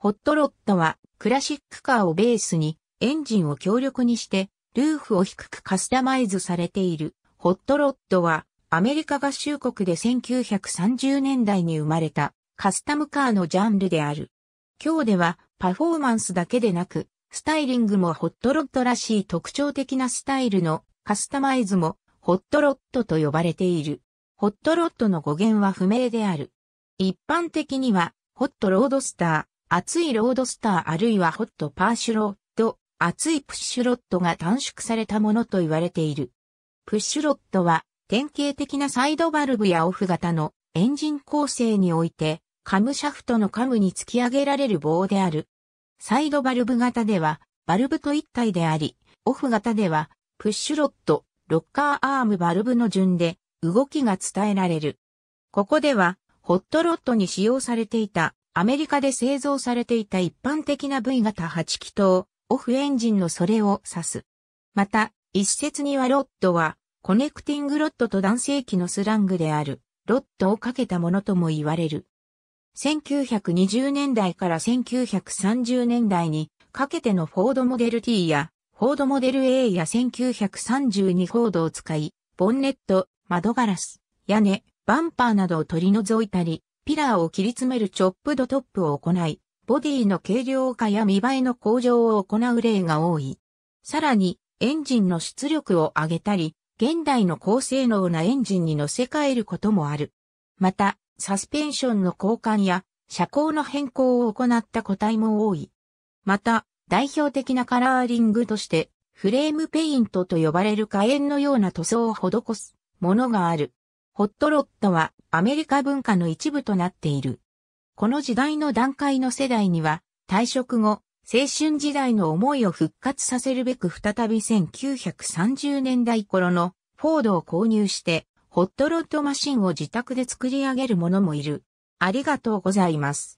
ホットロットはクラシックカーをベースにエンジンを強力にしてルーフを低くカスタマイズされている。ホットロットはアメリカ合衆国で1930年代に生まれたカスタムカーのジャンルである。今日ではパフォーマンスだけでなくスタイリングもホットロットらしい特徴的なスタイルのカスタマイズもホットロットと呼ばれている。ホットロットの語源は不明である。一般的にはホットロードスター、熱いロードスターあるいはホットパーシュロット、熱いプッシュロットが短縮されたものと言われている。プッシュロットは典型的なサイドバルブやオフ型のエンジン構成においてカムシャフトのカムに突き上げられる棒である。サイドバルブ型ではバルブと一体であり、オフ型ではプッシュロット、ロッカーアームバルブの順で動きが伝えられる。ここではホットロットに使用されていたアメリカで製造されていた一般的な V 型8気筒、オフエンジンのそれを指す。また、一説にはロッドは、コネクティングロッドと男性器のスラングである、ロッドをかけたものとも言われる。1920年代から1930年代にかけてのフォードモデル T やフォードモデル A や1932フォードを使い、ボンネット、窓ガラス、屋根、バンパーなどを取り除いたり、ピラーを切り詰めるチョップドトップを行い、ボディの軽量化や見栄えの向上を行う例が多い。さらに、エンジンの出力を上げたり、現代の高性能なエンジンに乗せ替えることもある。また、サスペンションの交換や車高の変更を行った個体も多い。また、代表的なカラーリングとして、フレームペイントと呼ばれる火炎のような塗装を施すものがある。ホットロットはアメリカ文化の一部となっている。この時代の段階の世代には、退職後、青春時代の思いを復活させるべく再び1930年代頃のフォードを購入して、ホットロッドマシンを自宅で作り上げる者もいる。ありがとうございます。